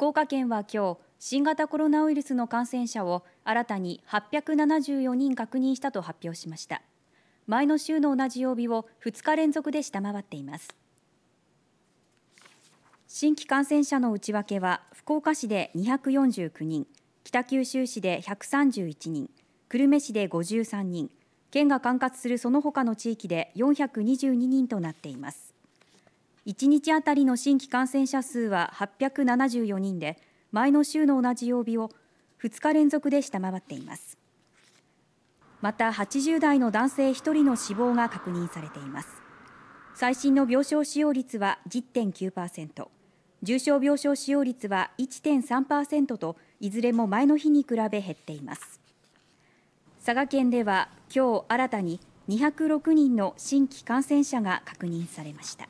福岡県は今日、新型コロナウイルスの感染者を新たに874人確認したと発表しました。前の週の同じ曜日を2日連続で下回っています。新規感染者の内訳は福岡市で249人、北九州市で131人、久留米市で53人、県が管轄するその他の地域で422人となっています。1日当たりの新規感染者数は874人で前の週の同じ曜日を2日連続で下回っていますまた80代の男性1人の死亡が確認されています最新の病床使用率は10.9%重症病床使用率は1.3%といずれも前の日に比べ減っています佐賀県では今日新たに206人の新規感染者が確認されました